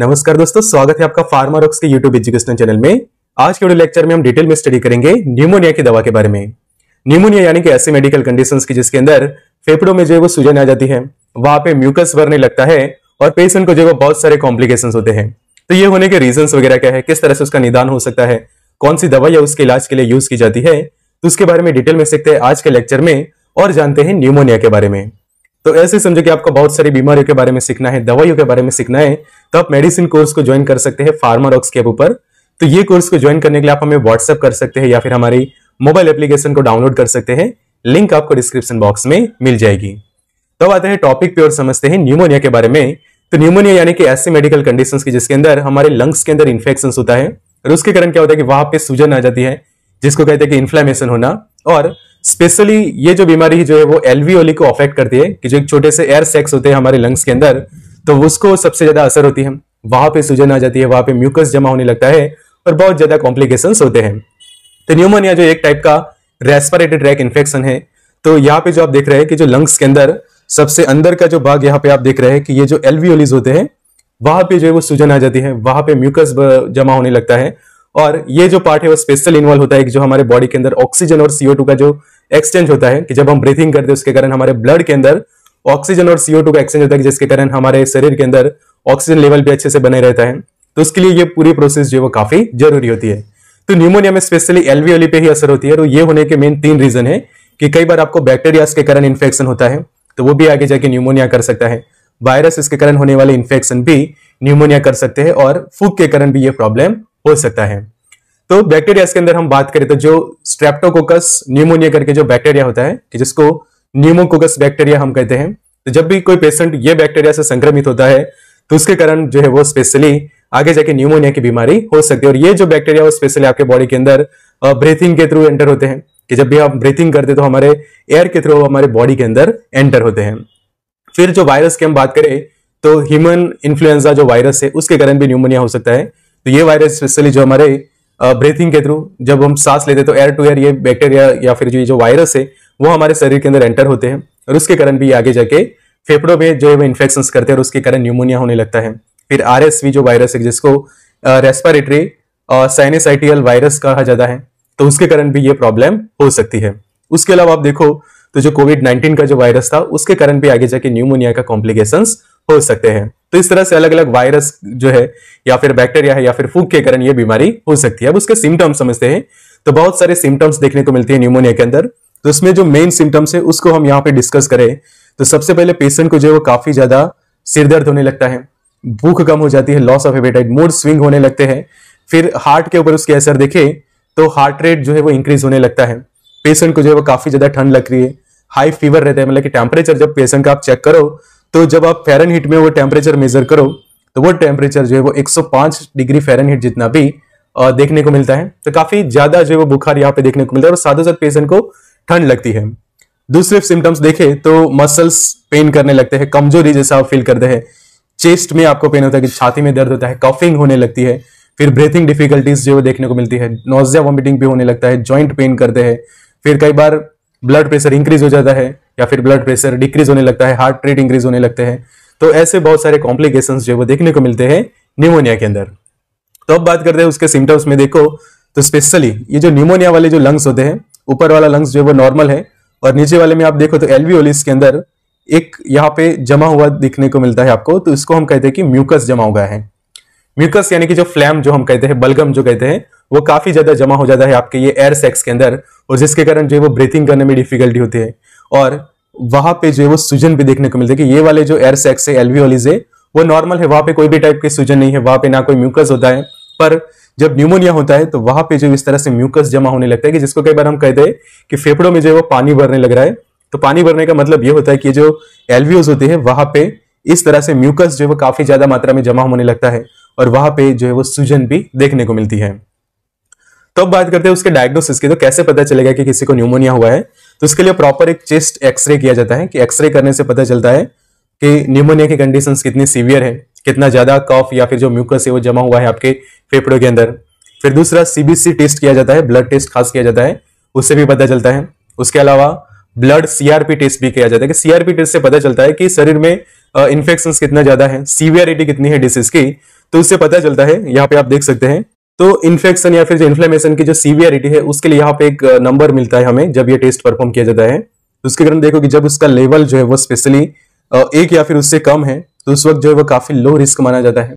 नमस्कार दोस्तों स्वागत है आपका रॉक्स के यूट्यूब एजुकेशन चैनल में आज के वीडियो लेक्चर में हम डिटेल में स्टडी करेंगे न्यूमोनिया की दवा के बारे में न्यूमोनिया यानी कि ऐसे मेडिकल कंडीशंस की जिसके अंदर फेफड़ों में जो है वो सूजन आ जाती है वहां पे म्यूकस भरने लगता है और पेशेंट को जो है बहुत सारे कॉम्प्लिकेशन होते हैं तो ये होने के रीजन वगैरह क्या है किस तरह से उसका निदान हो सकता है कौन सी दवा या उसके इलाज के लिए यूज की जाती है तो उसके बारे में डिटेल में सीखते हैं आज के लेक्चर में और जानते हैं न्यूमोनिया के बारे में तो ऐसे समझो कि आपको बहुत सारी बीमारियों के बारे में सीखना है दवाइयों के बारे में सीखना है तो आप मेडिसिन कोर्स को ज्वाइन कर सकते हैं फार्माडॉक्स के ऊपर तो ये कोर्स को ज्वाइन करने के लिए आप हमें व्हाट्सअप कर सकते हैं या फिर हमारी मोबाइल एप्लीकेशन को डाउनलोड कर सकते हैं लिंक आपको डिस्क्रिप्शन बॉक्स में मिल जाएगी तो आते हैं टॉपिक पे और समझते हैं न्यूमोनिया के बारे में तो न्यूमोनिया यानी कि ऐसे मेडिकल कंडीशन की जिसके अंदर हमारे लंग्स के अंदर इन्फेक्शन होता है और उसके कारण क्या होता है कि वहां पे सूजन आ जाती है जिसको कहते हैं कि इन्फ्लेमेशन होना और स्पेशली ये जो बीमारी जो है वो एलवीओली को अफेक्ट करती है कि जो एक छोटे से एयर सेक्स होते हैं हमारे लंग्स के अंदर तो उसको सबसे ज्यादा असर होती है वहां पे सूजन आ जाती है वहां पे म्यूकस जमा होने लगता है और बहुत ज्यादा कॉम्प्लिकेशन होते हैं तो न्यूमोनिया जो एक टाइप का रेस्पिरेटरी ट्रैक इन्फेक्शन है तो यहाँ पे जो आप देख रहे हैं कि जो लंग्स के अंदर सबसे अंदर का जो भाग यहाँ पे आप देख रहे हैं कि ये जो एलवीओलीज होते हैं वहां पे जो है वो सूजन आ जाती है वहां पे म्यूकस जमा होने लगता है और ये जो पार्ट है वो स्पेशल इन्वॉल्व होता है कि जो हमारे बॉडी के अंदर ऑक्सीजन और सीओ का जो एक्सचेंज होता है कि जब हम ब्रीथिंग करते हैं उसके कारण हमारे ब्लड के अंदर ऑक्सीजन और सीओ का एक्सचेंज होता है जिसके कारण हमारे शरीर के अंदर ऑक्सीजन लेवल भी अच्छे से बने रहता है तो उसके लिए ये पूरी प्रोसेस जो है वो काफी जरूरी होती है तो न्यूमोनिया में स्पेशली एलवीओली पे ही असर होती है तो ये होने के मेन तीन रीजन है कि कई बार आपको बैक्टीरिया के कारण इन्फेक्शन होता है तो वो भी आगे जाके न्यूमोनिया कर सकता है वायरस इसके कारण होने वाले इन्फेक्शन भी न्यूमोनिया कर सकते हैं और फूक के कारण भी ये प्रॉब्लम हो सकता है तो बैक्टीरिया के अंदर हम बात करें तो जो स्ट्रेप्टोकोकस न्यूमोनिया करके जो बैक्टीरिया होता है कि जिसको न्यूमोकोकस बैक्टीरिया हम कहते हैं तो जब भी कोई पेशेंट ये बैक्टीरिया से संक्रमित होता है तो उसके कारण जो है वो स्पेशली आगे जाके न्यूमोनिया की बीमारी हो सकती है और ये जो बैक्टीरिया वो स्पेशली आपके बॉडी के अंदर ब्रीथिंग के थ्रू एंटर होते हैं कि जब भी आप ब्रीथिंग करते तो हमारे एयर के थ्रू हमारे बॉडी के अंदर एंटर होते हैं फिर जो वायरस की हम बात करें तो ह्यूमन इन्फ्लुएंजा जो वायरस है उसके कारण भी न्यूमोनिया हो सकता है तो ये वायरस स्पेशली जो हमारे ब्रीथिंग के थ्रू जब हम सांस लेते हैं तो एयर टू एयर ये बैक्टीरिया या फिर जो ये जो वायरस है वो हमारे शरीर के अंदर एंटर होते हैं और उसके कारण भी आगे जाके फेफड़ों में जो है इन्फेक्शन करते हैं और उसके कारण न्यूमोनिया होने लगता है फिर आर जो वायरस है जिसको रेस्पारेटरी साइनेसाइटियल वायरस कहा जाता है तो उसके कारण भी ये प्रॉब्लम हो सकती है उसके अलावा आप देखो तो जो कोविड 19 का जो वायरस था उसके कारण भी आगे जाके न्यूमोनिया का कॉम्प्लिकेशंस हो सकते हैं तो इस तरह से अलग अलग वायरस जो है या फिर बैक्टीरिया है या फिर फूक के कारण ये बीमारी हो सकती है अब उसके सिम्टम्स समझते हैं तो बहुत सारे सिम्टम्स देखने को मिलते हैं न्यूमोनिया के अंदर तो उसमें जो मेन सिम्टम्स है उसको हम यहाँ पे डिस्कस करें तो सबसे पहले पेशेंट को जो है वो काफी ज्यादा सिर दर्द होने लगता है भूख कम हो जाती है loss of appetite mood swing होने लगते हैं फिर हार्ट के ऊपर उसके असर देखे तो हार्ट रेट जो है वो इंक्रीज होने लगता है पेशेंट को जो है वो काफी ज्यादा ठंड लग रही है हाई फीवर रहता है मतलब कि टेम्परेचर जब पेशेंट का आप चेक करो तो जब आप फेरन हीट में वो टेम्परेचर मेजर करो तो वो टेम्परेचर जो है वो 105 डिग्री फेरन हीट जितना भी देखने को मिलता है तो काफी ज्यादा जो है वो बुखार यहाँ पे देखने को मिलता है और साथ साथ पेशेंट को ठंड लगती है दूसरे सिम्टम्स देखे तो मसल्स पेन करने लगते हैं कमजोरी जैसा आप फील करते हैं चेस्ट में आपको पेन होता है कि छाती में दर्द होता है कफिंग होने लगती है फिर ब्रीथिंग डिफिकल्टीज जो देखने को मिलती है नोजिया वॉमिटिंग भी होने लगता है ज्वाइंट पेन करते हैं फिर कई बार ब्लड प्रेशर इंक्रीज हो जाता है या फिर ब्लड प्रेशर डिक्रीज होने लगता है हार्ट रेट इंक्रीज होने लगते हैं तो ऐसे बहुत सारे कॉम्प्लिकेशन जो है वो देखने को मिलते हैं निमोनिया के अंदर तो अब बात करते हैं उसके सिम्टम्स में देखो तो स्पेशली ये जो निमोनिया वाले जो लंग्स होते हैं ऊपर वाला लंग्स जो है वो नॉर्मल है और नीचे वाले में आप देखो तो एलवीओलिस के अंदर एक यहाँ पे जमा हुआ दिखने को मिलता है आपको तो इसको हम कहते हैं कि म्यूकस जमा हुआ है म्यूकस यानी कि जो फ्लैम जो हम कहते हैं बलगम जो कहते हैं वो काफी ज्यादा जमा हो जाता है आपके ये एयर सेक्स के अंदर और जिसके कारण जो है वो ब्रीथिंग करने में डिफिकल्टी होती है और वहां पे जो है वो सूजन भी देखने को मिलते है कि ये वाले जो एयर सेक्स है एल्वियोलिज है वो नॉर्मल है वहां पे कोई भी टाइप के सूजन नहीं है वहां पे ना कोई म्यूकस होता है पर जब न्यूमोनिया होता है तो वहां पे जो इस तरह से म्यूकस जमा होने लगता है कि जिसको कई बार हम कहते हैं कि फेफड़ों में जो है वो पानी भरने लग रहा है तो पानी भरने का मतलब ये होता है कि जो एलवीओज होते हैं वहां पे इस तरह से म्यूकस जो है वो काफी ज्यादा मात्रा में जमा होने लगता है और वहां पे जो है वो सूजन भी देखने को मिलती है तो अब बात करते हैं उसके डायग्नोसिस की तो कैसे पता चलेगा कि किसी को न्यूमोनिया हुआ है तो उसके लिए प्रॉपर एक चेस्ट एक्सरे किया जाता है कि एक्सरे करने से पता चलता है कि न्यूमोनिया की कंडीशन कितनी सीवियर है कितना ज्यादा कफ या फिर जो म्यूकस है वो जमा हुआ है आपके फेफड़ों के अंदर फिर दूसरा सीबीसी टेस्ट किया जाता है ब्लड टेस्ट खास किया जाता है उससे भी पता चलता है उसके अलावा ब्लड सीआरपी टेस्ट भी किया जाता है कि सीआरपी टेस्ट से पता चलता है कि शरीर में इन्फेक्शन कितना ज्यादा है सीवियरिटी कितनी है डिसीज की तो उससे पता चलता है यहाँ पे आप देख सकते हैं तो इन्फेक्शन या फिर जो इन्फ्लेमेशन की जो सीवियरिटी है उसके लिए यहाँ पे एक नंबर मिलता है हमें जब ये टेस्ट परफॉर्म किया जाता है तो उसके कारण देखो कि जब उसका लेवल जो है वो स्पेशली एक या फिर उससे कम है तो उस वक्त जो है वो काफी लो रिस्क माना जाता है